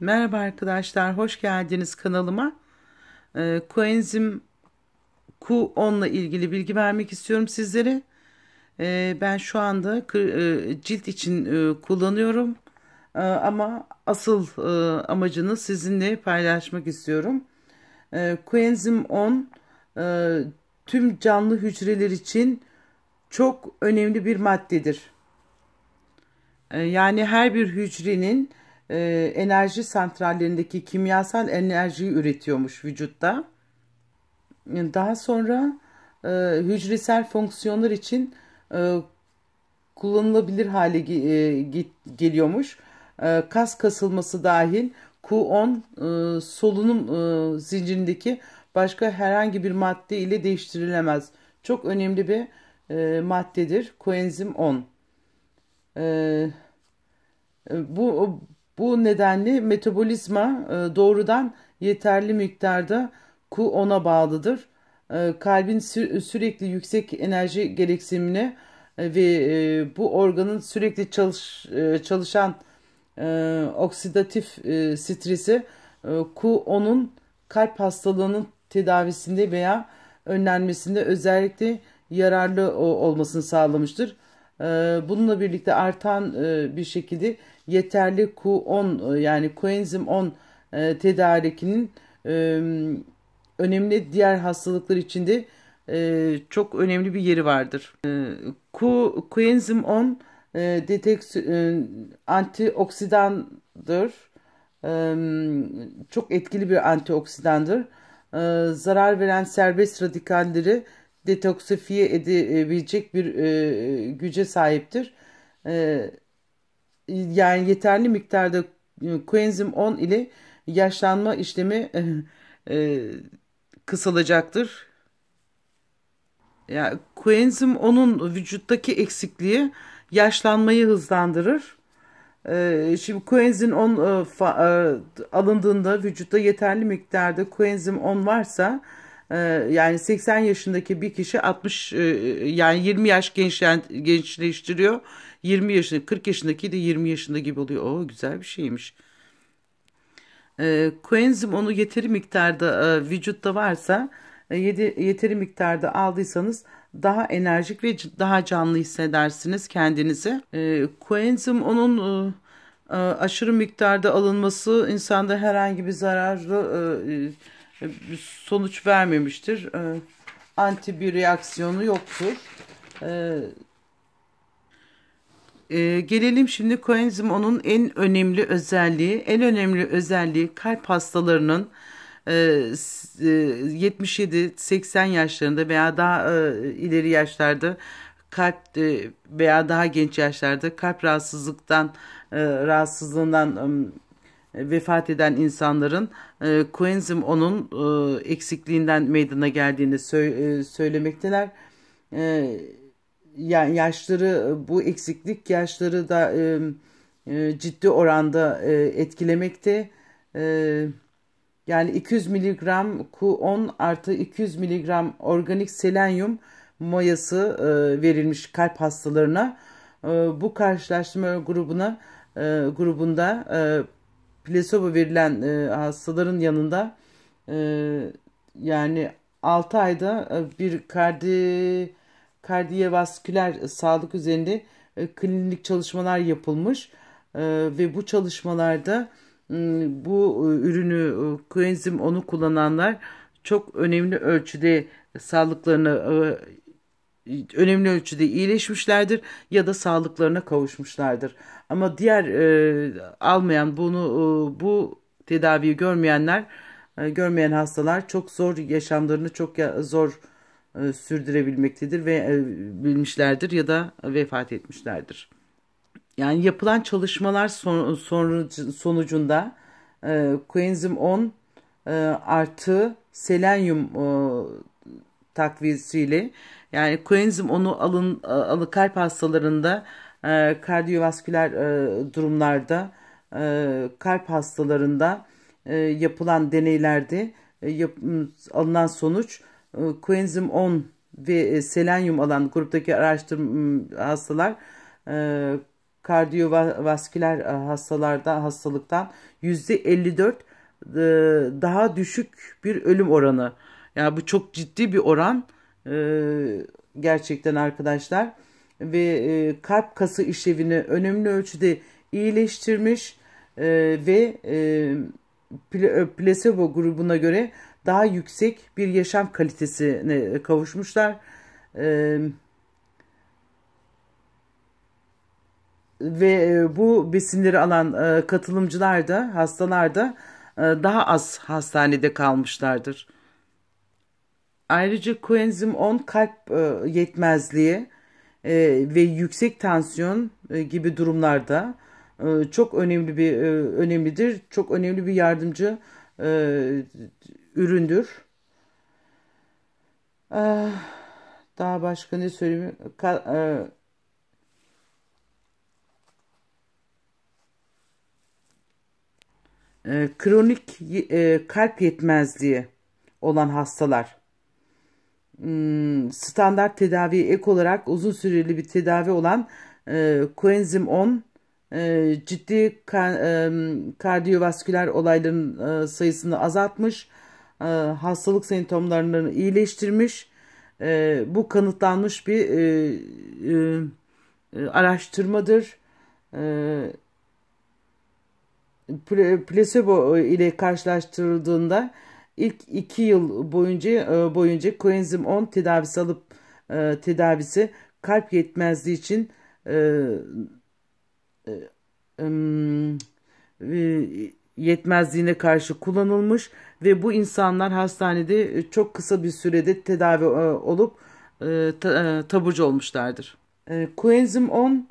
Merhaba arkadaşlar, hoş geldiniz kanalıma. Ee, Koenzim Q10 ile ilgili bilgi vermek istiyorum sizlere. Ee, ben şu anda e, cilt için e, kullanıyorum. Ee, ama asıl e, amacını sizinle paylaşmak istiyorum. Ee, Koenzim 10 e, tüm canlı hücreler için çok önemli bir maddedir. Ee, yani her bir hücrenin e, enerji santrallerindeki kimyasal enerjiyi üretiyormuş vücutta. Daha sonra e, hücresel fonksiyonlar için e, kullanılabilir hale e, get, geliyormuş. E, kas kasılması dahil Q10 e, solunum e, zincirindeki başka herhangi bir madde ile değiştirilemez. Çok önemli bir e, maddedir. Koenzim 10. E, e, bu bu nedenle metabolizma e, doğrudan yeterli miktarda ku ona bağlıdır. E, kalbin sürekli yüksek enerji gereksinimine e, ve bu organın sürekli çalış, çalışan oksidatif stresi ku onun kalp hastalığının tedavisinde veya önlenmesinde özellikle yararlı olmasını sağlamıştır. Bununla birlikte artan bir şekilde yeterli Q10 e, yani koenzim 10 e, tedarikinin e, önemli diğer hastalıklar içinde e, çok önemli bir yeri vardır. E, Q, koenzim 10 e, deteks, e, antioksidandır. E, çok etkili bir antioksidandır. E, zarar veren serbest radikalleri detoksifiye edebilecek bir e, güce sahiptir. E, yani yeterli miktarda koenzim e, 10 ile yaşlanma işlemi e, e kısalacaktır. Yani koenzim 10'un vücuttaki eksikliği yaşlanmayı hızlandırır. E, şimdi koenzim 10 e, fa, e, alındığında vücutta yeterli miktarda koenzim 10 varsa ee, yani 80 yaşındaki bir kişi 60 e, yani 20 yaş gençlen, gençleştiriyor. 20 yaşında 40 yaşındaki de 20 yaşında gibi oluyor. O güzel bir şeymiş. koenzim ee, onu yeteri miktarda e, vücutta varsa e, yeteri miktarda aldıysanız daha enerjik ve daha canlı hissedersiniz kendinizi. koenzim ee, onun aşırı miktarda alınması insanda herhangi bir zararlı e, sonuç vermemiştir. E, Anti bir reaksiyonu yoktur. Ee, gelelim şimdi koenzim onun en önemli özelliği. En önemli özelliği kalp hastalarının e, 77-80 yaşlarında veya daha e, ileri yaşlarda kalp e, veya daha genç yaşlarda kalp rahatsızlıktan e, rahatsızlığından e, vefat eden insanların e, ee, Coenzim onun e, eksikliğinden meydana geldiğini sö- e, söylemekteler. E, ee, yani yaşları bu eksiklik yaşları da e, e, ciddi oranda e, etkilemekte. E, yani 200 miligram Q10 artı 200 miligram organik selenyum mayası e, verilmiş kalp hastalarına. E, bu karşılaştırma grubuna e, grubunda e, plasebo verilen e, hastaların yanında e, yani 6 ayda e, bir kardi kardiyovasküler sağlık üzerinde e, klinik çalışmalar yapılmış e, ve bu çalışmalarda e, bu ürünü e, koenzim onu kullananlar çok önemli ölçüde sağlıklarını e, önemli ölçüde iyileşmişlerdir ya da sağlıklarına kavuşmuşlardır. Ama diğer e, almayan bunu e, bu tedaviyi görmeyenler e, görmeyen hastalar çok zor yaşamlarını çok ya, zor e, sürdürebilmektedir ve e, bilmişlerdir ya da vefat etmişlerdir. Yani yapılan çalışmalar son, son, sonucunda e, koenzim 10 e, artı selenyum e, takviyesiyle yani koenzim onu alın e, alı kalp hastalarında e, kardiyovasküler e, durumlarda e, kalp hastalarında e, yapılan deneylerde e, yap, alınan sonuç e, koenzim 10 ve e, selenyum alan gruptaki araştırma hastalar e, kardiyovasküler e, hastalarda hastalıktan %54 e, daha düşük bir ölüm oranı yani bu çok ciddi bir oran e, gerçekten arkadaşlar ve e, kalp kası işlevini önemli ölçüde iyileştirmiş e, ve e, plasebo e, grubuna göre daha yüksek bir yaşam kalitesine kavuşmuşlar. E, ve e, bu besinleri alan e, katılımcılar da hastalar da e, daha az hastanede kalmışlardır. Ayrıca koenzim 10 kalp e, yetmezliği e, ve yüksek tansiyon e, gibi durumlarda çok önemli bir önemlidir. Çok önemli bir yardımcı üründür. Ah, daha başka ne söyleyeyim? Kronik kalp yetmezliği olan hastalar Hmm, standart tedavi ek olarak uzun süreli bir tedavi olan e, koenzim 10 e, ciddi ka, e, kardiyovasküler olayların e, sayısını azaltmış, e, hastalık semptomlarını iyileştirmiş. E, bu kanıtlanmış bir e, e, e araştırmadır. E, placebo ile karşılaştırıldığında ilk 2 yıl boyunca e, boyunca koenzim 10 tedavisi alıp e, tedavisi kalp yetmezliği için e, yetmezliğine karşı kullanılmış ve bu insanlar hastanede çok kısa bir sürede tedavi olup taburcu olmuşlardır. Koenzim 10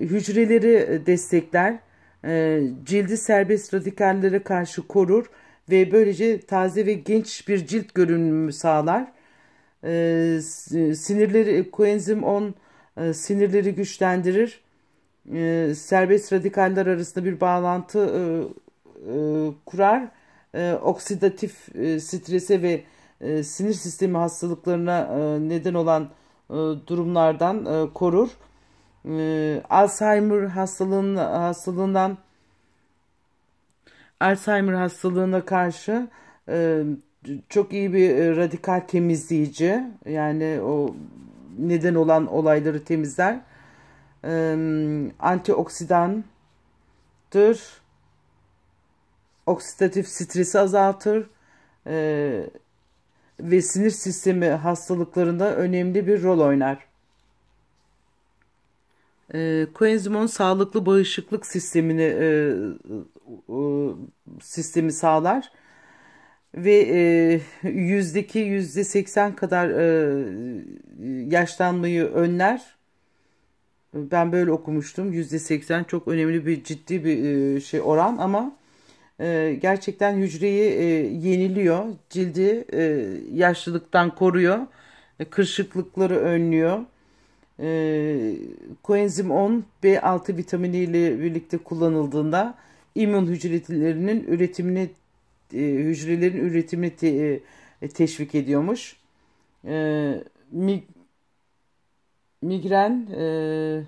hücreleri destekler, cildi serbest radikallere karşı korur ve böylece taze ve genç bir cilt görünümü sağlar. Ee, sinirleri koenzim 10 e, sinirleri güçlendirir. Ee, serbest radikaller arasında bir bağlantı e, e, kurar. Ee, oksidatif strese ve sinir sistemi hastalıklarına neden olan durumlardan korur. Alzheimer hastalığının hastalığından Alzheimer hastalığına karşı e, çok iyi bir e, radikal temizleyici. Yani o neden olan olayları temizler. E, antioksidandır. Oksidatif stresi azaltır. E, ve sinir sistemi hastalıklarında önemli bir rol oynar. E, ee, koenzimon sağlıklı bağışıklık sistemini e, e, e, sistemi sağlar ve e, yüzdeki yüzde seksen kadar e, yaşlanmayı önler. Ben böyle okumuştum. Yüzde seksen çok önemli bir ciddi bir e, şey oran ama e, gerçekten hücreyi e, yeniliyor, cildi e, yaşlılıktan koruyor, e, kırışıklıkları önlüyor e, koenzim 10 B6 vitamini ile birlikte kullanıldığında immün hücrelerinin üretimini e, hücrelerin üretimini te, e, teşvik ediyormuş. E, ee, mig, migren e,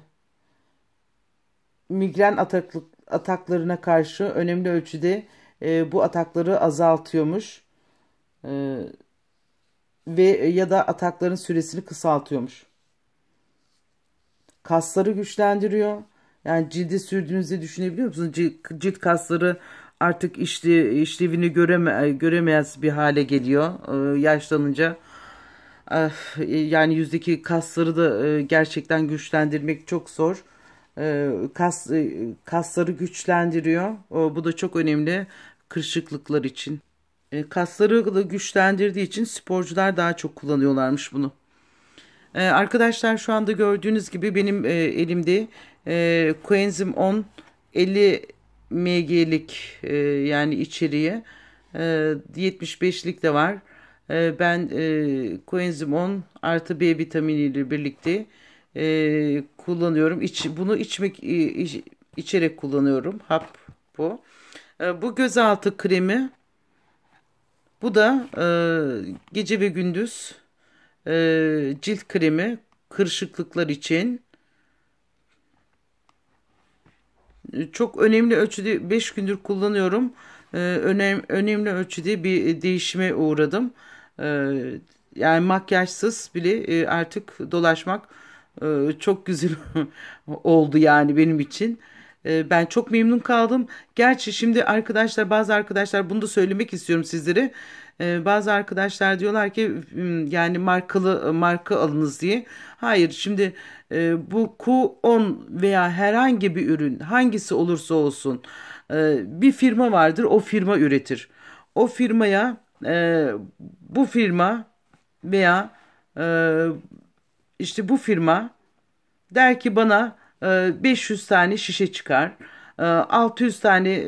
migren ataklık, ataklarına karşı önemli ölçüde e, bu atakları azaltıyormuş. E, ve ya da atakların süresini kısaltıyormuş. Kasları güçlendiriyor. Yani cildi sürdüğünüzde düşünebiliyor musunuz? Cilt, kasları artık işli, işlevini göreme, göremez bir hale geliyor ee, yaşlanınca. Eh, yani yüzdeki kasları da e, gerçekten güçlendirmek çok zor. Ee, kas, e, kasları güçlendiriyor. Bu da çok önemli kırışıklıklar için. E, kasları da güçlendirdiği için sporcular daha çok kullanıyorlarmış bunu. Ee, arkadaşlar şu anda gördüğünüz gibi benim e, elimde e, Coenzym 10 50 mg'lik e, yani içeriği e, 75'lik de var. E, ben e, Coenzym 10 artı B vitamini ile birlikte e, kullanıyorum. İç, bunu içmek e, iç, içerek kullanıyorum. Hap bu. E, bu gözaltı kremi. Bu da e, gece ve gündüz e, cilt kremi kırışıklıklar için ee, çok önemli ölçüde 5 gündür kullanıyorum. E, önem, önemli ölçüde bir değişime uğradım. E, yani makyajsız bile e, artık dolaşmak e, çok güzel oldu yani benim için. ben çok memnun kaldım. Gerçi şimdi arkadaşlar bazı arkadaşlar bunu da söylemek istiyorum sizlere. Ee, bazı arkadaşlar diyorlar ki hmm, yani markalı marka alınız diye. Hayır şimdi e, bu Q10 veya herhangi bir ürün hangisi olursa olsun e, bir firma vardır o firma üretir. O firmaya e, bu firma veya işte bu firma der ki bana 500 tane şişe çıkar, 600 tane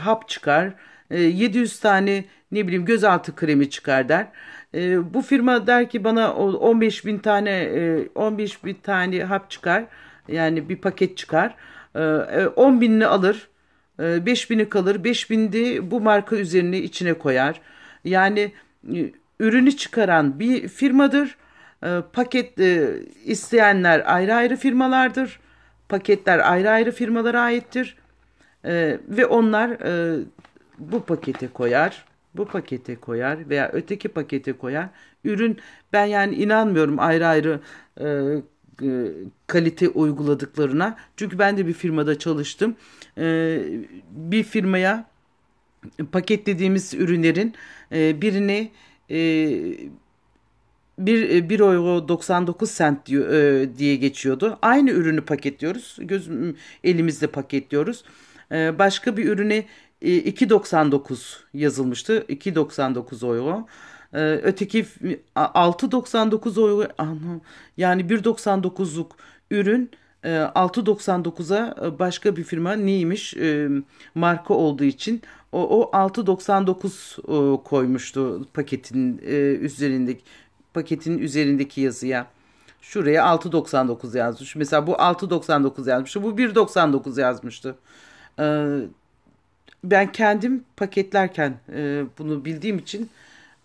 hap çıkar, 700 tane ne bileyim gözaltı kremi çıkar der. E, bu firma der ki bana 15 bin tane e, 15 bin tane hap çıkar. Yani bir paket çıkar. Ee, e, 10 binini alır. E, 5 bini kalır. 5 bindi bu marka üzerine içine koyar. Yani e, ürünü çıkaran bir firmadır. E, paket e, isteyenler ayrı ayrı firmalardır. Paketler ayrı ayrı firmalara aittir. E, ve onlar e, bu pakete koyar bu pakete koyar veya öteki pakete koyar. Ürün ben yani inanmıyorum ayrı ayrı e, e, kalite uyguladıklarına. Çünkü ben de bir firmada çalıştım. E, bir firmaya paketlediğimiz ürünlerin e, birini e, bir 1 e, euro 99 sent diyor, e, diye geçiyordu. Aynı ürünü paketliyoruz. Göz, elimizle paketliyoruz. E, başka bir ürüne 2.99 yazılmıştı. 2.99 euro. Ee, öteki 6.99 euro yani 1.99'luk ürün 6.99'a e, e, başka bir firma neymiş e, marka olduğu için o, o 6.99 koymuştu paketin üzerindeki paketin üzerindeki yazıya. Şuraya 6.99 yazmış. Mesela bu 6.99 yazmıştı. Bu 1.99 yazmıştı. Ee, ben kendim paketlerken e, bunu bildiğim için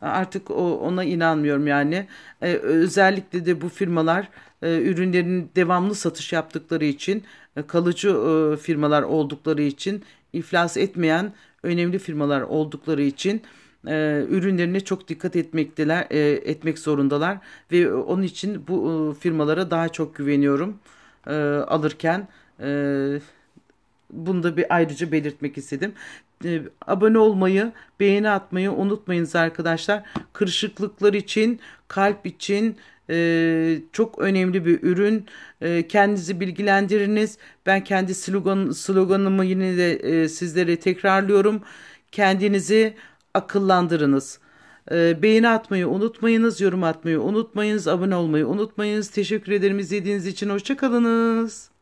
artık o, ona inanmıyorum yani. E, özellikle de bu firmalar e, ürünlerin devamlı satış yaptıkları için e, kalıcı e, firmalar oldukları için iflas etmeyen önemli firmalar oldukları için e, ürünlerine çok dikkat etmekteler e, etmek zorundalar ve onun için bu e, firmalara daha çok güveniyorum e, alırken. E, bunu da bir ayrıca belirtmek istedim. Ee, abone olmayı, beğeni atmayı unutmayınız arkadaşlar. Kırışıklıklar için, kalp için e, çok önemli bir ürün. E, kendinizi bilgilendiriniz. Ben kendi slogan, sloganımı yine de e, sizlere tekrarlıyorum. Kendinizi akıllandırınız. E, beğeni atmayı unutmayınız, yorum atmayı unutmayınız, abone olmayı unutmayınız. Teşekkür ederim izlediğiniz için. Hoşçakalınız.